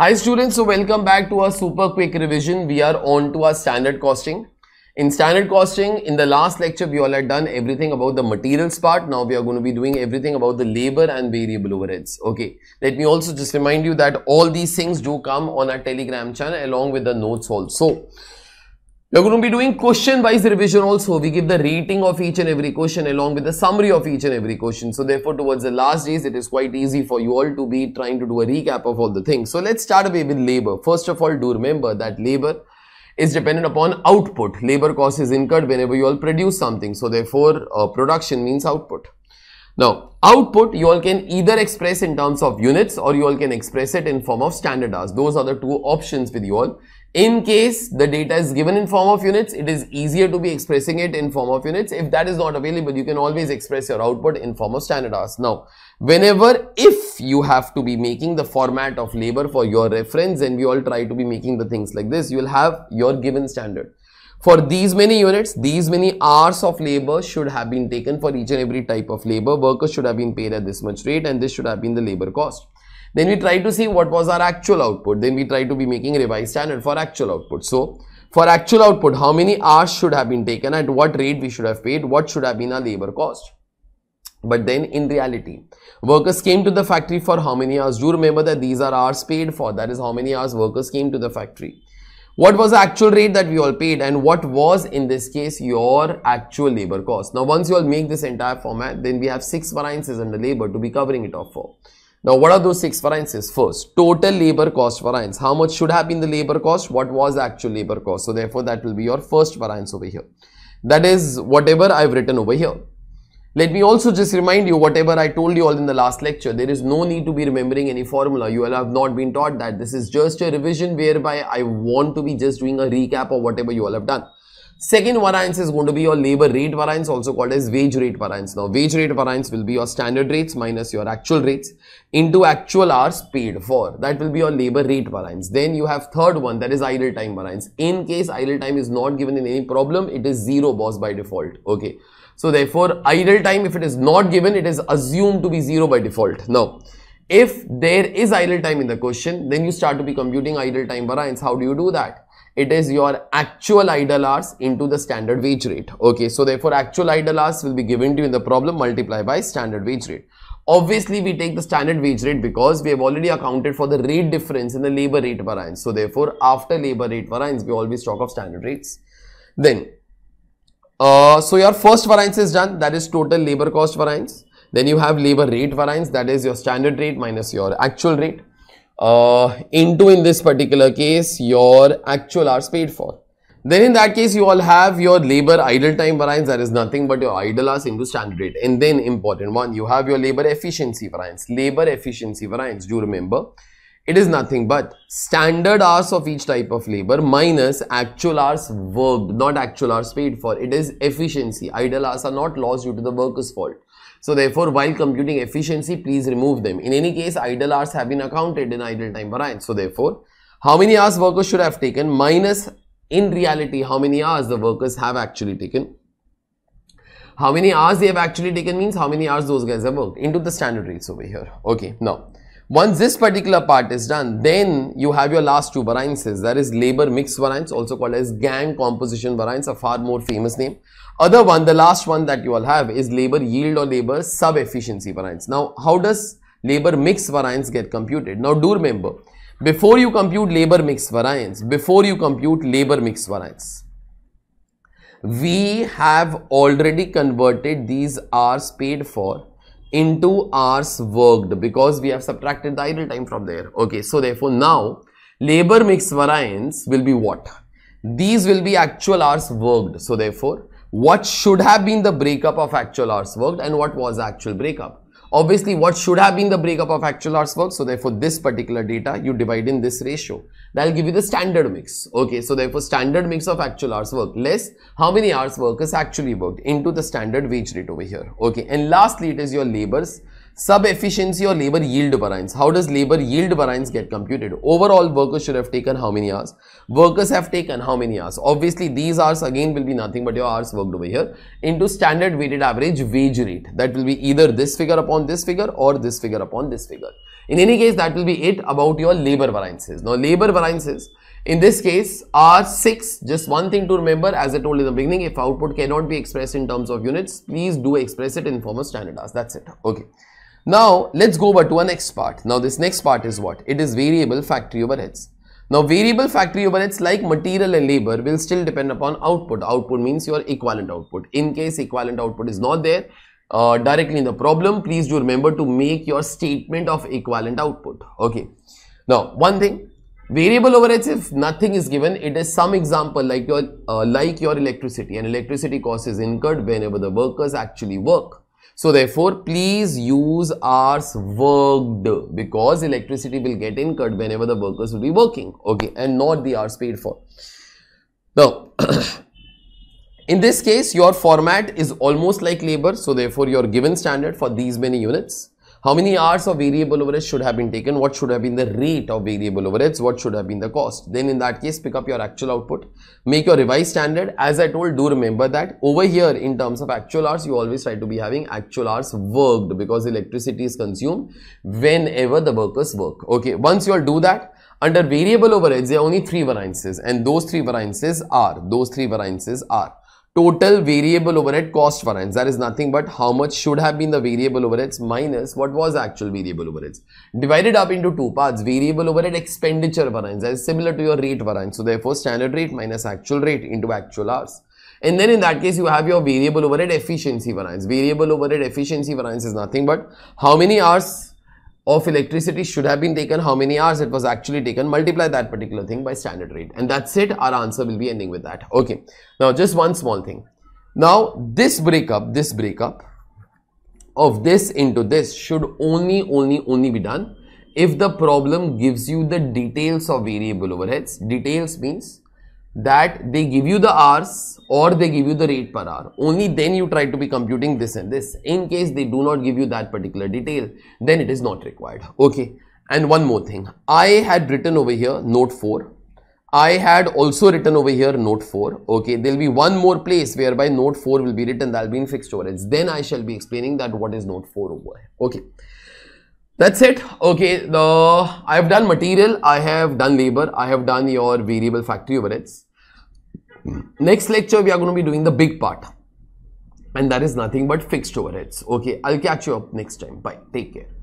Hi students, so welcome back to our super quick revision. We are on to our standard costing. In standard costing, in the last lecture, we all had done everything about the materials part. Now we are going to be doing everything about the labor and variable overheads. Okay, let me also just remind you that all these things do come on our telegram channel along with the notes also. You're going to be doing question-wise revision also. We give the rating of each and every question along with the summary of each and every question. So therefore, towards the last days, it is quite easy for you all to be trying to do a recap of all the things. So let's start away with labor. First of all, do remember that labor is dependent upon output. Labor cost is incurred whenever you all produce something. So therefore, uh, production means output. Now, output you all can either express in terms of units or you all can express it in form of standard hours. Those are the two options with you all. In case the data is given in form of units, it is easier to be expressing it in form of units. If that is not available, you can always express your output in form of standard hours. Now, whenever if you have to be making the format of labor for your reference, and we all try to be making the things like this, you will have your given standard. For these many units, these many hours of labor should have been taken for each and every type of labor. Workers should have been paid at this much rate and this should have been the labor cost. Then we try to see what was our actual output. Then we try to be making revised standard for actual output. So for actual output, how many hours should have been taken, at what rate we should have paid, what should have been our labor cost. But then in reality, workers came to the factory for how many hours? Do remember that these are hours paid for. That is how many hours workers came to the factory. What was the actual rate that we all paid and what was in this case your actual labor cost? Now once you all make this entire format, then we have six variances under labor to be covering it off for. Now, what are those six variances? First, total labor cost variance. How much should have been the labor cost? What was the actual labor cost? So, therefore, that will be your first variance over here. That is whatever I've written over here. Let me also just remind you whatever I told you all in the last lecture. There is no need to be remembering any formula. You all have not been taught that. This is just a revision whereby I want to be just doing a recap of whatever you all have done. Second variance is going to be your labor rate variance, also called as wage rate variance. Now, wage rate variance will be your standard rates minus your actual rates into actual hours paid for. That will be your labor rate variance. Then you have third one, that is idle time variance. In case idle time is not given in any problem, it is zero boss by default. Okay. So, therefore, idle time, if it is not given, it is assumed to be zero by default. Now, if there is idle time in the question, then you start to be computing idle time variance. How do you do that? it is your actual idle hours into the standard wage rate. Okay, so therefore actual idle hours will be given to you in the problem multiplied by standard wage rate. Obviously, we take the standard wage rate because we have already accounted for the rate difference in the labor rate variance. So therefore, after labor rate variance, we always talk of standard rates. Then, uh, so your first variance is done, that is total labor cost variance. Then you have labor rate variance, that is your standard rate minus your actual rate uh, into in this particular case your actual hours paid for. Then in that case you all have your labor idle time variance that is nothing but your idle hours into standard rate and then important one you have your labor efficiency variance. Labor efficiency variance do remember it is nothing but standard hours of each type of labor minus actual hours worked not actual hours paid for. It is efficiency idle hours are not lost due to the worker's fault so therefore, while computing efficiency, please remove them. In any case, idle hours have been accounted in idle time variance. So therefore, how many hours workers should have taken minus in reality, how many hours the workers have actually taken. How many hours they have actually taken means how many hours those guys have worked into the standard rates over here. Okay, now once this particular part is done, then you have your last two variances. That is labor mix variance, also called as gang composition variance, a far more famous name. Other one, the last one that you all have is labor yield or labor sub-efficiency variance. Now, how does labor mix variance get computed? Now, do remember, before you compute labor mix variance, before you compute labor mix variance, we have already converted these hours paid for into hours worked because we have subtracted the idle time from there. Okay, so therefore now labor mix variance will be what? These will be actual hours worked. So therefore, what should have been the breakup of actual hours worked and what was the actual breakup? Obviously, what should have been the breakup of actual hours worked? So therefore, this particular data you divide in this ratio. That'll give you the standard mix. Okay, so therefore standard mix of actual hours worked less how many hours workers actually worked into the standard wage rate over here. Okay, and lastly it is your labors sub-efficiency or labor yield variance. How does labor yield variance get computed? Overall, workers should have taken how many hours? Workers have taken how many hours? Obviously, these hours again will be nothing but your hours worked over here into standard weighted average wage rate. That will be either this figure upon this figure or this figure upon this figure. In any case, that will be it about your labor variances. Now, labor variances in this case are 6. Just one thing to remember as I told in the beginning, if output cannot be expressed in terms of units, please do express it in form of standard hours. That's it. Okay. Now, let's go over to our next part. Now, this next part is what? It is variable factory overheads. Now, variable factory overheads like material and labor will still depend upon output. Output means your equivalent output. In case equivalent output is not there, uh, directly in the problem, please do remember to make your statement of equivalent output. Okay. Now, one thing, variable overheads, if nothing is given, it is some example like your, uh, like your electricity and electricity cost is incurred whenever the workers actually work. So therefore, please use hours worked because electricity will get incurred whenever the workers will be working. Okay. And not the hours paid for. Now, In this case, your format is almost like labor, so therefore your given standard for these many units. How many hours of variable overheads should have been taken? What should have been the rate of variable overheads? What should have been the cost? Then in that case, pick up your actual output. Make your revised standard. As I told, do remember that over here in terms of actual hours, you always try to be having actual hours worked because electricity is consumed whenever the workers work. Okay, once you all do that, under variable overheads, there are only three variances and those three variances are, those three variances are total variable overhead cost variance. That is nothing but how much should have been the variable overheads minus what was actual variable overheads. Divided up into two parts, variable overhead expenditure variance that is similar to your rate variance. So therefore standard rate minus actual rate into actual hours. And then in that case, you have your variable overhead efficiency variance. Variable overhead efficiency variance is nothing but how many hours of electricity should have been taken, how many hours it was actually taken, multiply that particular thing by standard rate. And that's it. Our answer will be ending with that. Okay. Now, just one small thing. Now, this breakup, this breakup of this into this should only, only, only be done if the problem gives you the details of variable overheads. Details means that they give you the hours or they give you the rate per hour only then you try to be computing this and this in case they do not give you that particular detail then it is not required okay and one more thing i had written over here note 4 i had also written over here note 4 okay there'll be one more place whereby note 4 will be written that'll be in fixed overheads then i shall be explaining that what is note 4 over here okay that's it okay the i have done material i have done labor i have done your variable factory overheads Hmm. Next lecture, we are going to be doing the big part. And that is nothing but fixed overheads. Okay, I'll catch you up next time. Bye. Take care.